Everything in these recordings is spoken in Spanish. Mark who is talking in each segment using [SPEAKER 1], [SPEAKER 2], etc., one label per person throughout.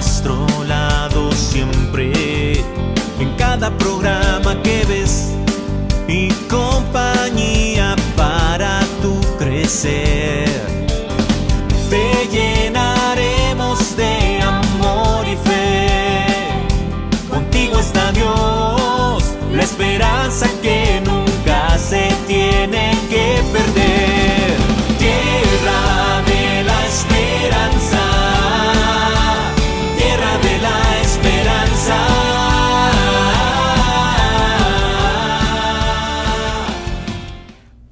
[SPEAKER 1] nuestro lado siempre, en cada programa que ves y compañía para tu crecer. Te llenaremos de amor y fe, contigo está Dios, la esperanza que nunca se tiene.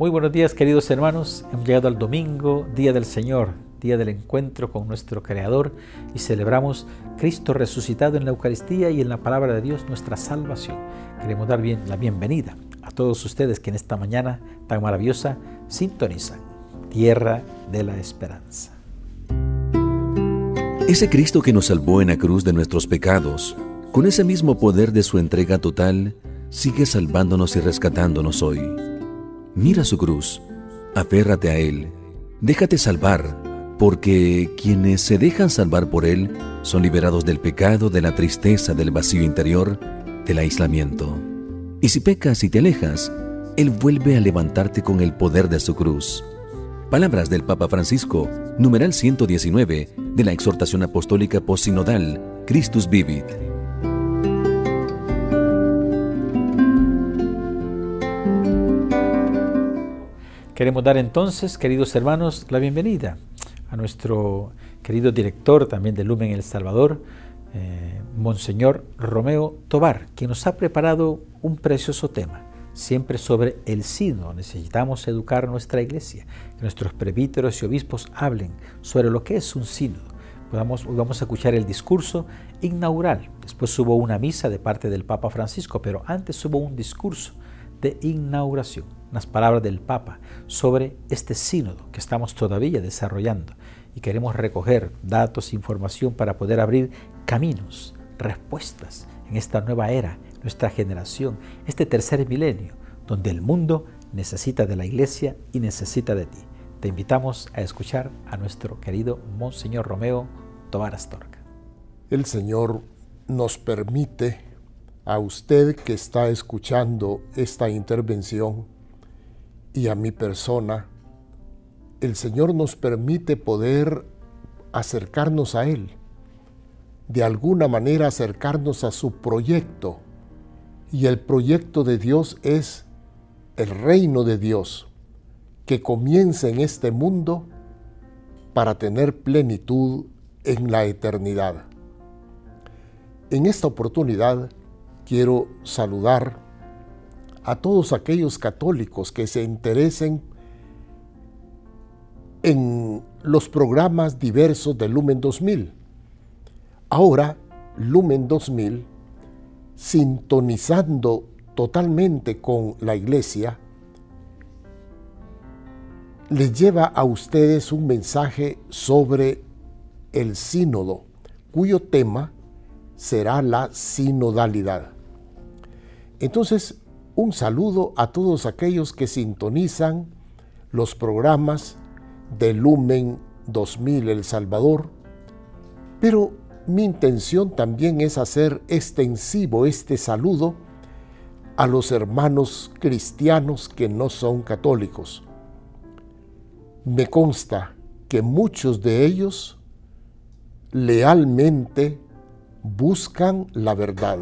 [SPEAKER 1] buenos días queridos hermanos, hemos llegado al domingo, día del Señor, día del encuentro con nuestro Creador y celebramos Cristo resucitado en la Eucaristía y en la palabra de Dios nuestra salvación. Queremos dar bien, la bienvenida a todos ustedes que en esta mañana tan maravillosa sintonizan Tierra de la Esperanza. Ese Cristo que nos salvó en la cruz de nuestros pecados, con ese mismo poder de su entrega total, sigue salvándonos y rescatándonos hoy. Mira su cruz, aférrate a Él, déjate salvar, porque quienes se dejan salvar por Él son liberados del pecado, de la tristeza, del vacío interior, del aislamiento. Y si pecas y te alejas, Él vuelve a levantarte con el poder de su cruz. Palabras del Papa Francisco, numeral 119 de la exhortación apostólica posinodal Christus Vivit. Queremos dar entonces, queridos hermanos, la bienvenida a nuestro querido director también de Lumen El Salvador, eh, Monseñor Romeo Tovar, que nos ha preparado un precioso tema, siempre sobre el sino. Necesitamos educar nuestra iglesia, que nuestros presbíteros y obispos hablen sobre lo que es un sino. Hoy vamos a escuchar el discurso inaugural. Después hubo una misa de parte del Papa Francisco, pero antes hubo un discurso de inauguración las palabras del Papa sobre este sínodo que estamos todavía desarrollando y queremos recoger datos, e información para poder abrir caminos, respuestas en esta nueva era, nuestra generación, este tercer milenio, donde el mundo necesita de la iglesia y necesita de ti. Te invitamos a escuchar a nuestro
[SPEAKER 2] querido Monseñor Romeo Tobar Astorga. El Señor nos permite a usted que está escuchando esta intervención y a mi persona, el Señor nos permite poder acercarnos a Él, de alguna manera acercarnos a su proyecto. Y el proyecto de Dios es el reino de Dios, que comienza en este mundo para tener plenitud en la eternidad. En esta oportunidad quiero saludar a todos aquellos católicos que se interesen en los programas diversos de Lumen 2000. Ahora, Lumen 2000, sintonizando totalmente con la iglesia, les lleva a ustedes un mensaje sobre el sínodo, cuyo tema será la sinodalidad. Entonces, un saludo a todos aquellos que sintonizan los programas de Lumen 2000 El Salvador, pero mi intención también es hacer extensivo este saludo a los hermanos cristianos que no son católicos. Me consta que muchos de ellos lealmente buscan la verdad,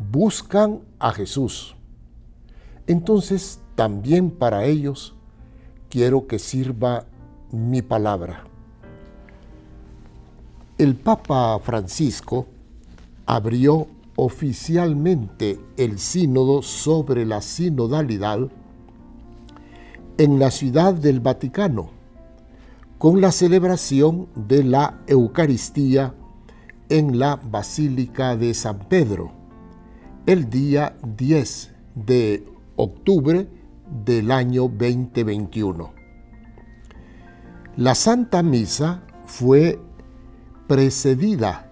[SPEAKER 2] buscan a Jesús entonces también para ellos quiero que sirva mi palabra. El Papa Francisco abrió oficialmente el sínodo sobre la sinodalidad en la ciudad del Vaticano con la celebración de la Eucaristía en la Basílica de San Pedro el día 10 de octubre del año 2021. La Santa Misa fue precedida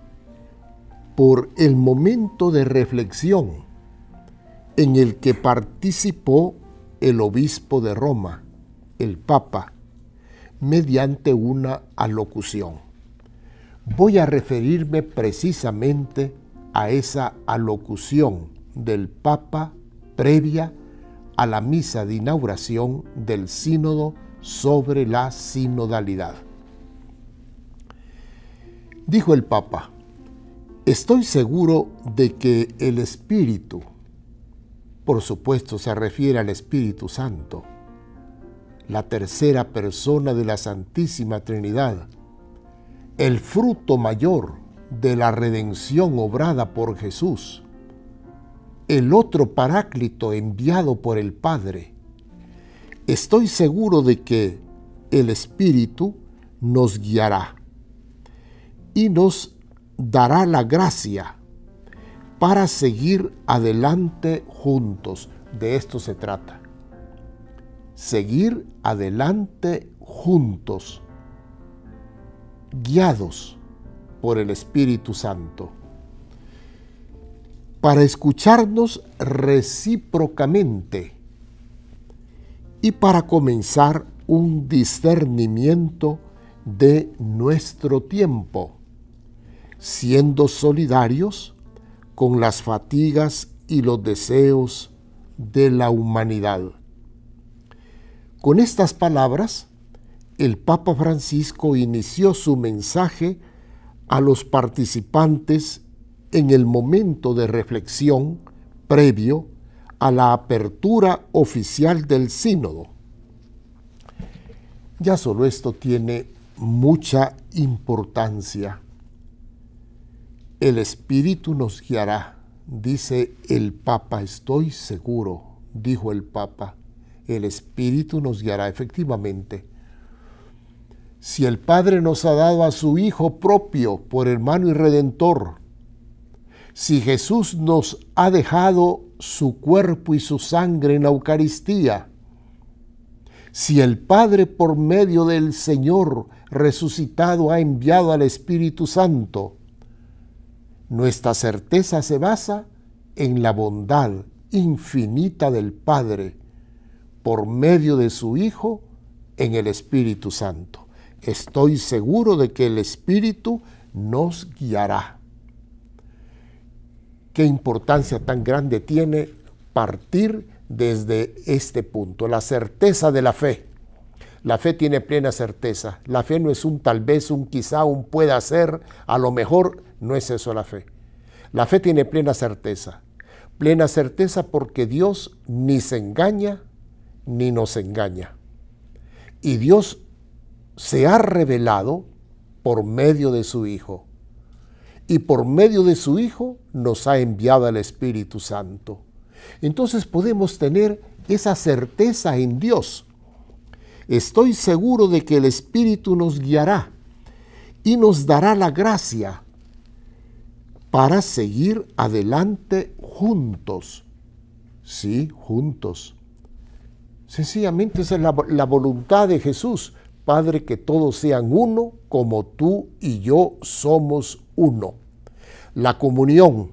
[SPEAKER 2] por el momento de reflexión en el que participó el obispo de Roma, el Papa, mediante una alocución. Voy a referirme precisamente a esa alocución del Papa previa a la misa de inauguración del sínodo sobre la sinodalidad. Dijo el Papa, estoy seguro de que el Espíritu, por supuesto se refiere al Espíritu Santo, la tercera persona de la Santísima Trinidad, el fruto mayor de la redención obrada por Jesús, el otro paráclito enviado por el Padre. Estoy seguro de que el Espíritu nos guiará y nos dará la gracia para seguir adelante juntos. De esto se trata. Seguir adelante juntos, guiados por el Espíritu Santo para escucharnos recíprocamente y para comenzar un discernimiento de nuestro tiempo, siendo solidarios con las fatigas y los deseos de la humanidad. Con estas palabras, el Papa Francisco inició su mensaje a los participantes en el momento de reflexión previo a la apertura oficial del sínodo. Ya solo esto tiene mucha importancia. El Espíritu nos guiará, dice el Papa, estoy seguro, dijo el Papa. El Espíritu nos guiará, efectivamente. Si el Padre nos ha dado a su Hijo propio por hermano y redentor, si Jesús nos ha dejado su cuerpo y su sangre en la Eucaristía, si el Padre por medio del Señor resucitado ha enviado al Espíritu Santo, nuestra certeza se basa en la bondad infinita del Padre por medio de su Hijo en el Espíritu Santo. Estoy seguro de que el Espíritu nos guiará qué importancia tan grande tiene partir desde este punto, la certeza de la fe. La fe tiene plena certeza. La fe no es un tal vez, un quizá, un pueda ser, a lo mejor, no es eso la fe. La fe tiene plena certeza. Plena certeza porque Dios ni se engaña ni nos engaña. Y Dios se ha revelado por medio de su Hijo y por medio de su Hijo nos ha enviado al Espíritu Santo. Entonces podemos tener esa certeza en Dios. Estoy seguro de que el Espíritu nos guiará y nos dará la gracia para seguir adelante juntos. Sí, juntos. Sencillamente esa es la, la, voluntad de Jesús. Padre, que todos sean uno como tú y yo somos uno la comunión,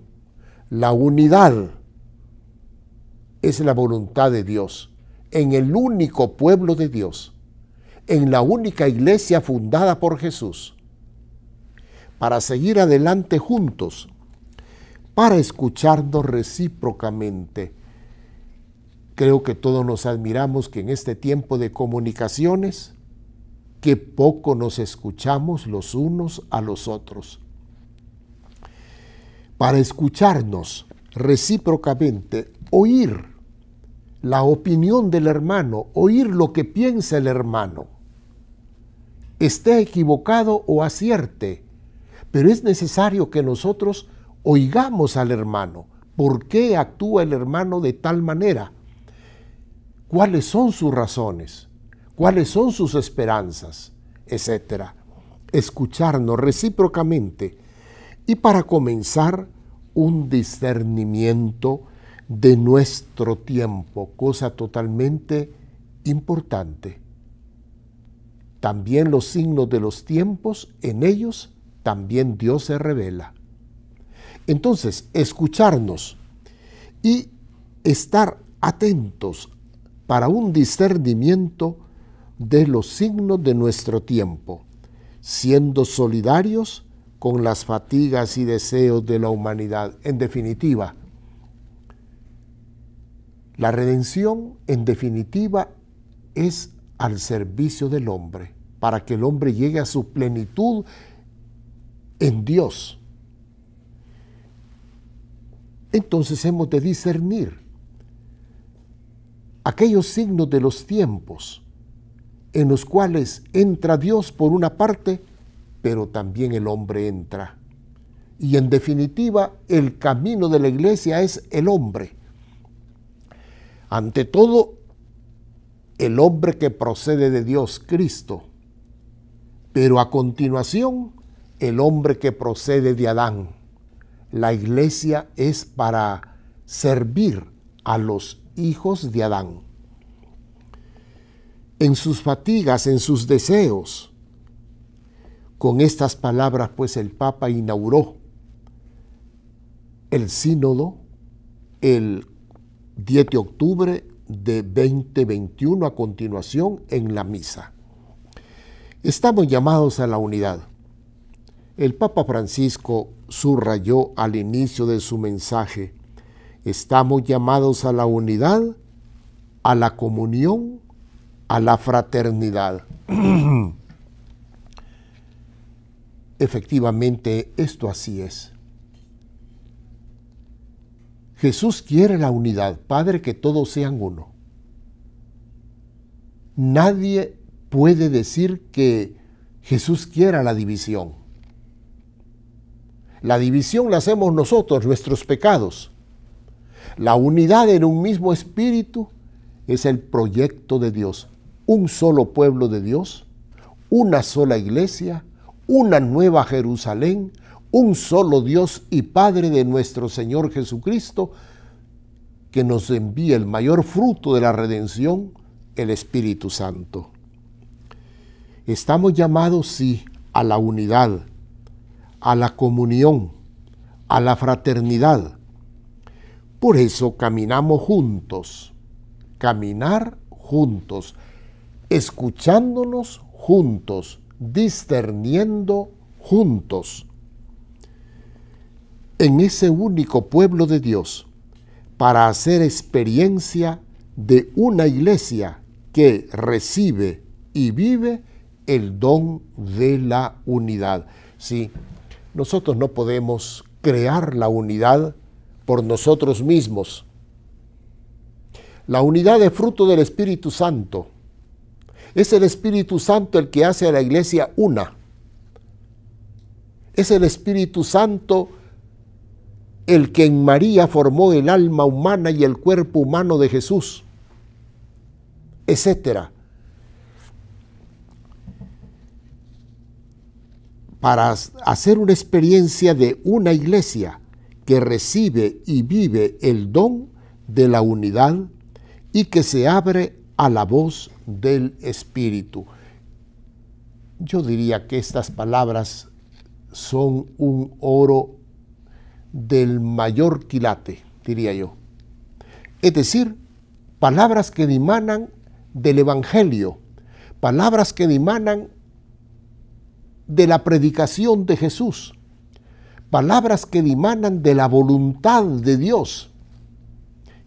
[SPEAKER 2] la unidad, es la voluntad de Dios, en el único pueblo de Dios, en la única iglesia fundada por Jesús, para seguir adelante juntos, para escucharnos recíprocamente. Creo que todos nos admiramos que en este tiempo de comunicaciones, que poco nos escuchamos los unos a los otros para escucharnos recíprocamente, oír la opinión del hermano, oír lo que piensa el hermano, esté equivocado o acierte, pero es necesario que nosotros oigamos al hermano, por qué actúa el hermano de tal manera, cuáles son sus razones, cuáles son sus esperanzas, etc. Escucharnos recíprocamente y para comenzar un discernimiento de nuestro tiempo, cosa totalmente importante. También los signos de los tiempos, en ellos también Dios se revela. Entonces, escucharnos y estar atentos para un discernimiento de los signos de nuestro tiempo, siendo solidarios con las fatigas y deseos de la humanidad. En definitiva, la redención, en definitiva, es al servicio del hombre, para que el hombre llegue a su plenitud en Dios. Entonces hemos de discernir aquellos signos de los tiempos en los cuales entra Dios por una parte pero también el hombre entra. Y en definitiva, el camino de la iglesia es el hombre. Ante todo, el hombre que procede de Dios, Cristo. Pero a continuación, el hombre que procede de Adán. La iglesia es para servir a los hijos de Adán. En sus fatigas, en sus deseos, con estas palabras, pues, el Papa inauguró el sínodo el 10 de octubre de 2021 a continuación en la misa. Estamos llamados a la unidad. El Papa Francisco subrayó al inicio de su mensaje, estamos llamados a la unidad, a la comunión, a la fraternidad. Efectivamente, esto así es. Jesús quiere la unidad, Padre, que todos sean uno. Nadie puede decir que Jesús quiera la división. La división la hacemos nosotros, nuestros pecados. La unidad en un mismo espíritu es el proyecto de Dios. Un solo pueblo de Dios, una sola iglesia, una nueva Jerusalén, un solo Dios y Padre de nuestro Señor Jesucristo, que nos envía el mayor fruto de la redención, el Espíritu Santo. Estamos llamados, sí, a la unidad, a la comunión, a la fraternidad. Por eso caminamos juntos, caminar juntos, escuchándonos juntos, discerniendo juntos en ese único pueblo de Dios para hacer experiencia de una iglesia que recibe y vive el don de la unidad. Sí, nosotros no podemos crear la unidad por nosotros mismos. La unidad es fruto del Espíritu Santo es el Espíritu Santo el que hace a la iglesia una. Es el Espíritu Santo el que en María formó el alma humana y el cuerpo humano de Jesús, etcétera. Para hacer una experiencia de una iglesia que recibe y vive el don de la unidad y que se abre a la voz del Espíritu. Yo diría que estas palabras son un oro del mayor quilate, diría yo. Es decir, palabras que dimanan del Evangelio, palabras que dimanan de la predicación de Jesús, palabras que dimanan de la voluntad de Dios.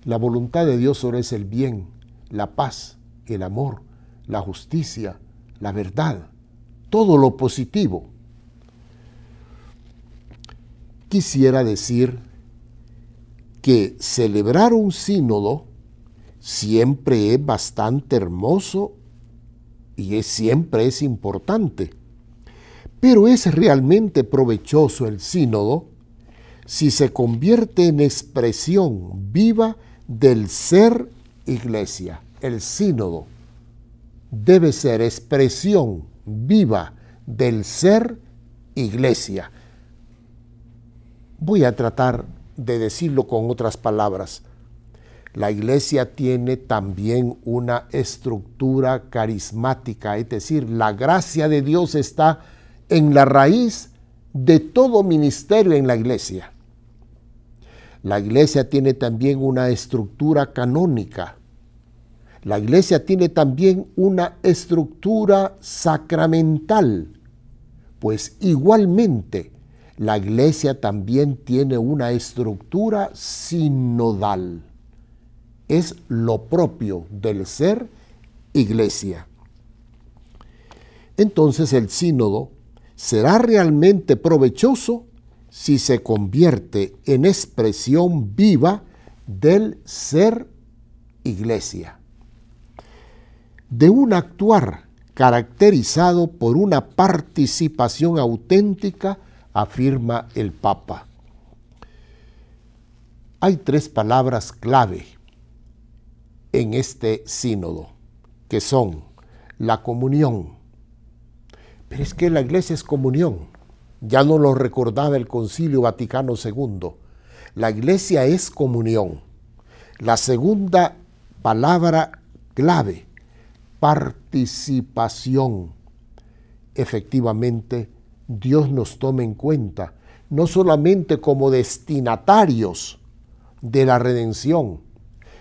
[SPEAKER 2] La voluntad de Dios solo es el bien la paz, el amor, la justicia, la verdad, todo lo positivo. Quisiera decir que celebrar un sínodo siempre es bastante hermoso y es, siempre es importante. Pero es realmente provechoso el sínodo si se convierte en expresión viva del ser iglesia, el sínodo, debe ser expresión viva del ser iglesia. Voy a tratar de decirlo con otras palabras. La iglesia tiene también una estructura carismática, es decir, la gracia de Dios está en la raíz de todo ministerio en la iglesia. La iglesia tiene también una estructura canónica, la iglesia tiene también una estructura sacramental, pues igualmente la iglesia también tiene una estructura sinodal. Es lo propio del ser iglesia. Entonces el sínodo será realmente provechoso si se convierte en expresión viva del ser iglesia de un actuar caracterizado por una participación auténtica, afirma el Papa. Hay tres palabras clave en este sínodo, que son la comunión. Pero es que la iglesia es comunión. Ya no lo recordaba el Concilio Vaticano II. La iglesia es comunión. La segunda palabra clave participación. Efectivamente, Dios nos toma en cuenta, no solamente como destinatarios de la redención,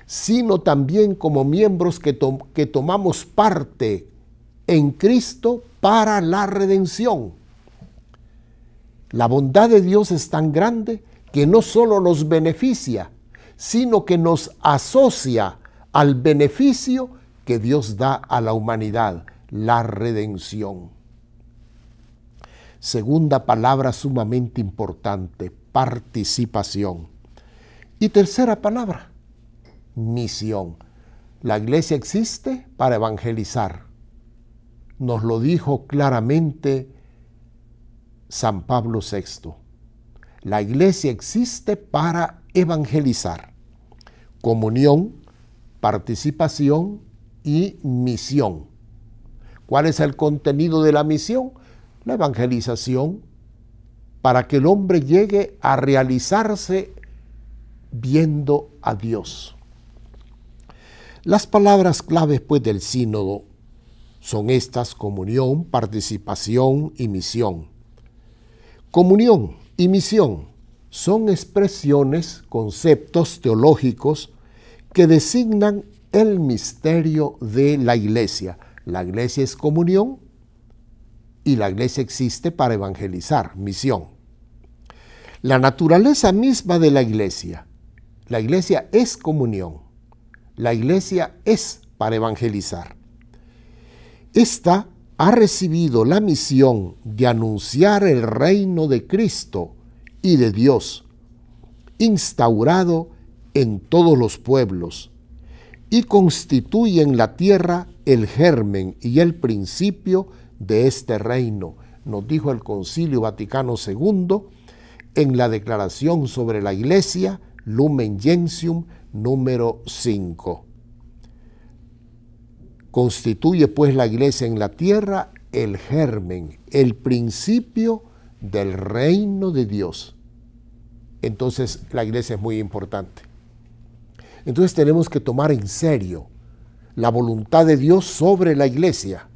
[SPEAKER 2] sino también como miembros que, que tomamos parte en Cristo para la redención. La bondad de Dios es tan grande que no solo nos beneficia, sino que nos asocia al beneficio que Dios da a la humanidad, la redención. Segunda palabra sumamente importante, participación. Y tercera palabra, misión. La iglesia existe para evangelizar. Nos lo dijo claramente San Pablo VI. La iglesia existe para evangelizar. Comunión, participación y misión. ¿Cuál es el contenido de la misión? La evangelización para que el hombre llegue a realizarse viendo a Dios. Las palabras claves pues del sínodo son estas comunión, participación y misión. Comunión y misión son expresiones, conceptos teológicos que designan el misterio de la iglesia. La iglesia es comunión y la iglesia existe para evangelizar, misión. La naturaleza misma de la iglesia. La iglesia es comunión. La iglesia es para evangelizar. Esta ha recibido la misión de anunciar el reino de Cristo y de Dios, instaurado en todos los pueblos y en la tierra el germen y el principio de este reino, nos dijo el Concilio Vaticano II en la Declaración sobre la Iglesia, Lumen Gentium número 5. Constituye pues la Iglesia en la tierra el germen, el principio del reino de Dios. Entonces la Iglesia es muy importante. Entonces tenemos que tomar en serio la voluntad de Dios sobre la iglesia.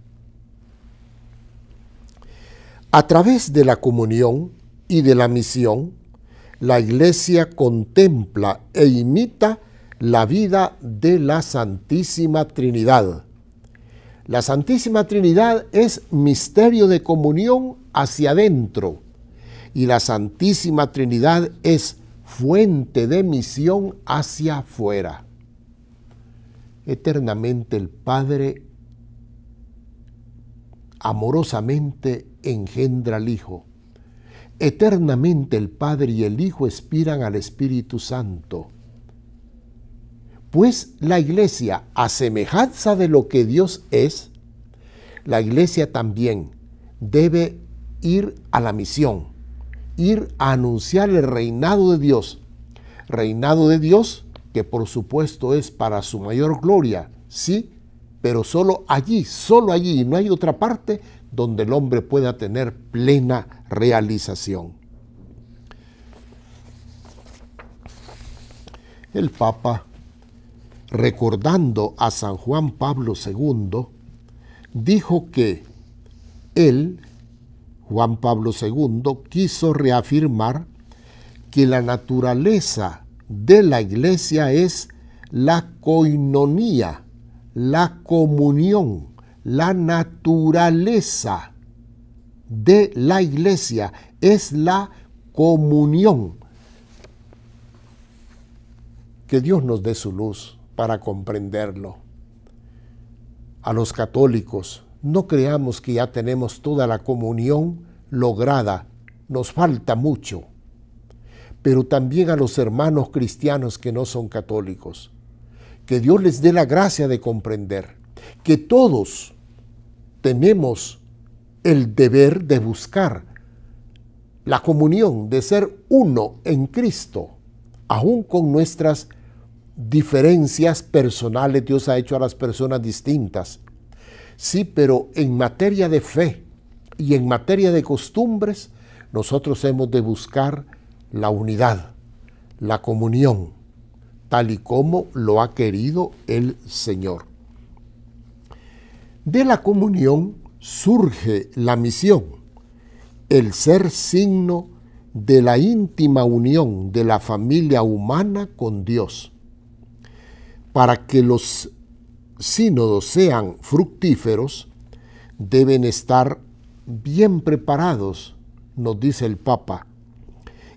[SPEAKER 2] A través de la comunión y de la misión, la iglesia contempla e imita la vida de la Santísima Trinidad. La Santísima Trinidad es misterio de comunión hacia adentro y la Santísima Trinidad es fuente de misión hacia afuera. Eternamente el Padre amorosamente engendra al Hijo. Eternamente el Padre y el Hijo expiran al Espíritu Santo. Pues la iglesia, a semejanza de lo que Dios es, la iglesia también debe ir a la misión ir a anunciar el reinado de Dios. Reinado de Dios que por supuesto es para su mayor gloria, sí, pero solo allí, solo allí, no hay otra parte donde el hombre pueda tener plena realización. El Papa, recordando a San Juan Pablo II, dijo que él, Juan Pablo II quiso reafirmar que la naturaleza de la iglesia es la coinonía, la comunión, la naturaleza de la iglesia es la comunión. Que Dios nos dé su luz para comprenderlo. A los católicos no creamos que ya tenemos toda la comunión lograda, nos falta mucho. Pero también a los hermanos cristianos que no son católicos, que Dios les dé la gracia de comprender que todos tenemos el deber de buscar la comunión, de ser uno en Cristo, aún con nuestras diferencias personales, Dios ha hecho a las personas distintas. Sí, pero en materia de fe y en materia de costumbres, nosotros hemos de buscar la unidad, la comunión, tal y como lo ha querido el Señor. De la comunión surge la misión, el ser signo de la íntima unión de la familia humana con Dios, para que los sínodos sean fructíferos, deben estar bien preparados, nos dice el Papa.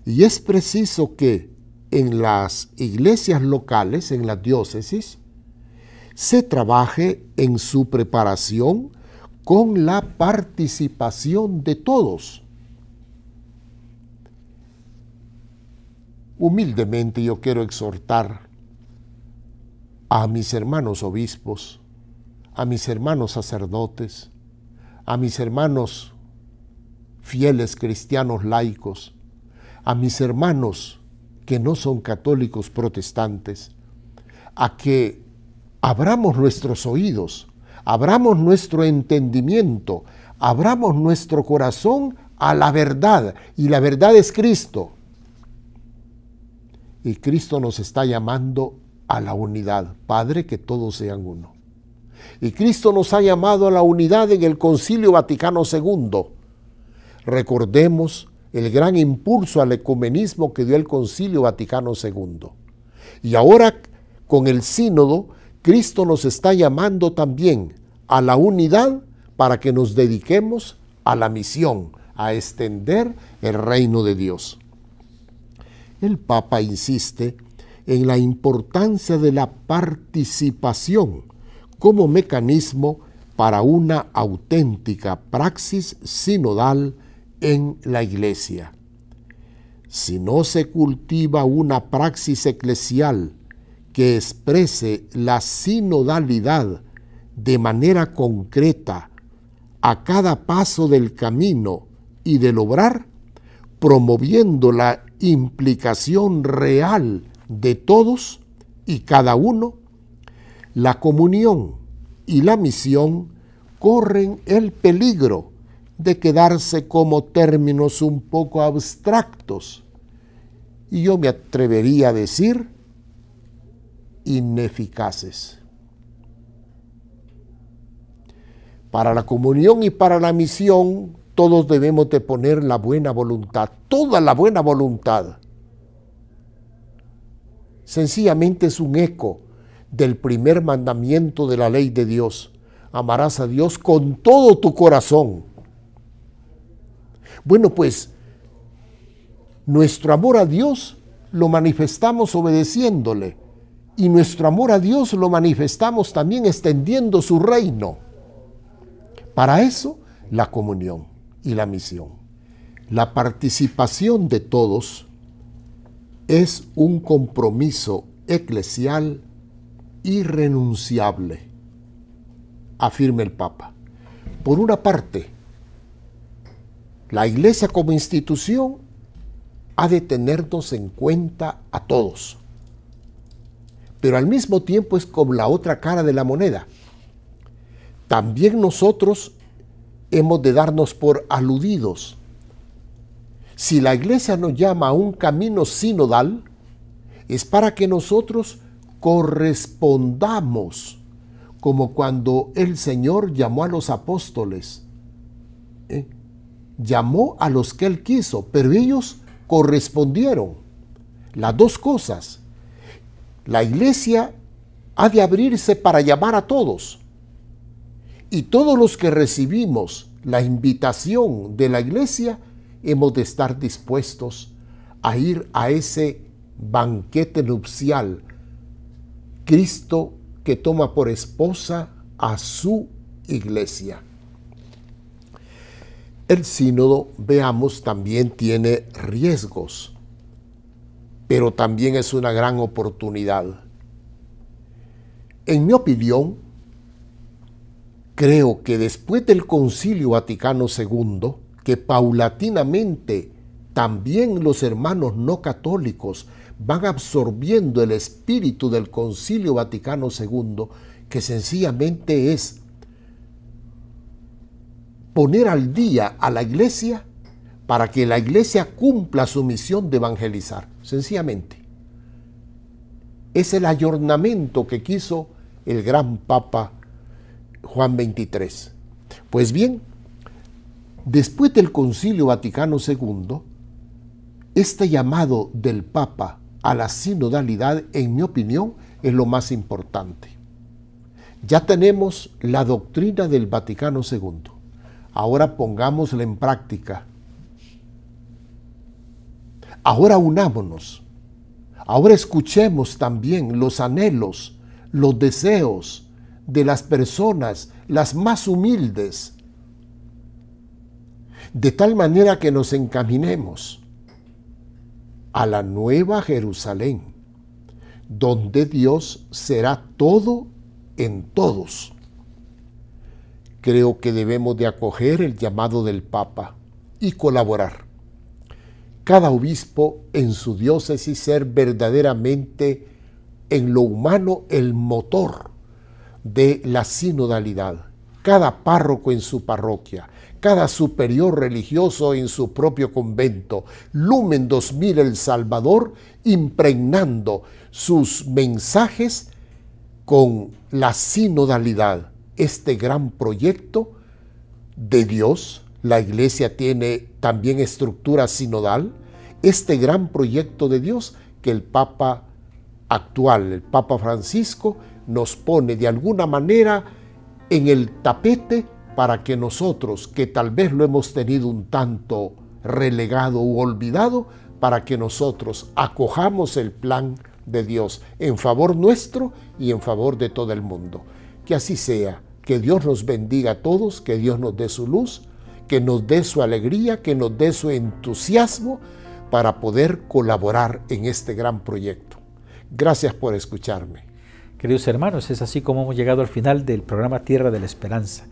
[SPEAKER 2] Y es preciso que en las iglesias locales, en las diócesis, se trabaje en su preparación con la participación de todos. Humildemente yo quiero exhortar a mis hermanos obispos, a mis hermanos sacerdotes, a mis hermanos fieles cristianos laicos, a mis hermanos que no son católicos protestantes, a que abramos nuestros oídos, abramos nuestro entendimiento, abramos nuestro corazón a la verdad, y la verdad es Cristo. Y Cristo nos está llamando a la unidad. Padre, que todos sean uno. Y Cristo nos ha llamado a la unidad en el Concilio Vaticano II. Recordemos el gran impulso al ecumenismo que dio el Concilio Vaticano II. Y ahora, con el sínodo, Cristo nos está llamando también a la unidad para que nos dediquemos a la misión, a extender el reino de Dios. El Papa insiste en la importancia de la participación como mecanismo para una auténtica praxis sinodal en la Iglesia. Si no se cultiva una praxis eclesial que exprese la sinodalidad de manera concreta a cada paso del camino y del obrar, promoviendo la implicación real de todos y cada uno, la comunión y la misión corren el peligro de quedarse como términos un poco abstractos y yo me atrevería a decir ineficaces. Para la comunión y para la misión todos debemos de poner la buena voluntad, toda la buena voluntad sencillamente es un eco del primer mandamiento de la ley de Dios. Amarás a Dios con todo tu corazón. Bueno, pues nuestro amor a Dios lo manifestamos obedeciéndole y nuestro amor a Dios lo manifestamos también extendiendo su reino. Para eso, la comunión y la misión, la participación de todos es un compromiso eclesial irrenunciable, afirma el Papa. Por una parte, la Iglesia como institución ha de tenernos en cuenta a todos, pero al mismo tiempo es como la otra cara de la moneda. También nosotros hemos de darnos por aludidos si la iglesia nos llama a un camino sinodal, es para que nosotros correspondamos, como cuando el Señor llamó a los apóstoles. ¿eh? Llamó a los que Él quiso, pero ellos correspondieron. Las dos cosas. La iglesia ha de abrirse para llamar a todos. Y todos los que recibimos la invitación de la iglesia, hemos de estar dispuestos a ir a ese banquete nupcial. Cristo que toma por esposa a su iglesia. El sínodo, veamos, también tiene riesgos, pero también es una gran oportunidad. En mi opinión, creo que después del Concilio Vaticano II, que paulatinamente también los hermanos no católicos van absorbiendo el espíritu del Concilio Vaticano II, que sencillamente es poner al día a la iglesia para que la iglesia cumpla su misión de evangelizar, sencillamente. Es el ayornamiento que quiso el gran Papa Juan XXIII. Pues bien, Después del Concilio Vaticano II, este llamado del Papa a la sinodalidad, en mi opinión, es lo más importante. Ya tenemos la doctrina del Vaticano II. Ahora pongámosla en práctica. Ahora unámonos. Ahora escuchemos también los anhelos, los deseos de las personas, las más humildes, de tal manera que nos encaminemos a la nueva Jerusalén, donde Dios será todo en todos. Creo que debemos de acoger el llamado del Papa y colaborar. Cada obispo en su diócesis ser verdaderamente en lo humano el motor de la sinodalidad. Cada párroco en su parroquia, cada superior religioso en su propio convento. Lumen 2000 El Salvador impregnando sus mensajes con la sinodalidad, este gran proyecto de Dios. La iglesia tiene también estructura sinodal, este gran proyecto de Dios que el Papa actual, el Papa Francisco, nos pone de alguna manera en el tapete para que nosotros, que tal vez lo hemos tenido un tanto relegado u olvidado, para que nosotros acojamos el plan de Dios en favor nuestro y en favor de todo el mundo. Que así sea, que Dios nos bendiga a todos, que Dios nos dé su luz, que nos dé su alegría, que nos dé su entusiasmo para poder colaborar en este gran proyecto. Gracias por escucharme. Queridos hermanos, es así como hemos llegado al final del programa
[SPEAKER 1] Tierra de la Esperanza,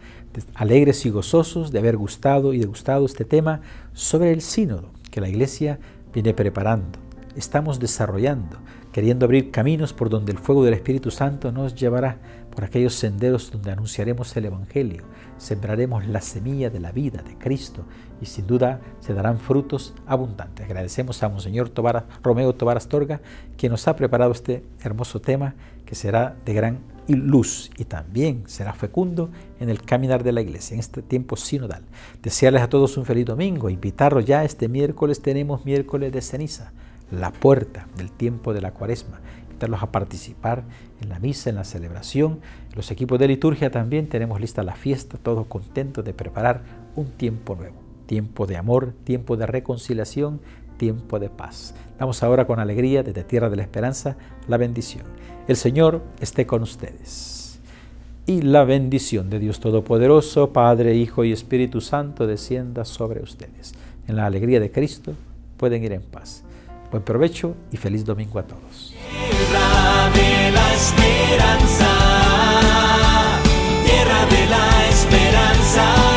[SPEAKER 1] alegres y gozosos de haber gustado y degustado este tema sobre el sínodo que la Iglesia viene preparando, estamos desarrollando, queriendo abrir caminos por donde el fuego del Espíritu Santo nos llevará, por aquellos senderos donde anunciaremos el Evangelio, sembraremos la semilla de la vida de Cristo y sin duda se darán frutos abundantes. Agradecemos a Monseñor Tobar, Romeo Tobar Astorga, que nos ha preparado este hermoso tema que será de gran luz y también será fecundo en el caminar de la iglesia, en este tiempo sinodal. Desearles a todos un feliz domingo, invitarlos ya este miércoles, tenemos miércoles de ceniza, la puerta del tiempo de la cuaresma, invitarlos a participar en la misa, en la celebración, los equipos de liturgia también, tenemos lista la fiesta, todos contentos de preparar un tiempo nuevo, tiempo de amor, tiempo de reconciliación, tiempo de paz. Damos ahora con alegría desde Tierra de la Esperanza la bendición. El Señor esté con ustedes. Y la bendición de Dios Todopoderoso, Padre, Hijo y Espíritu Santo descienda sobre ustedes. En la alegría de Cristo pueden ir en paz. Buen provecho y feliz domingo a todos.
[SPEAKER 2] Tierra de la esperanza,
[SPEAKER 1] tierra de la esperanza.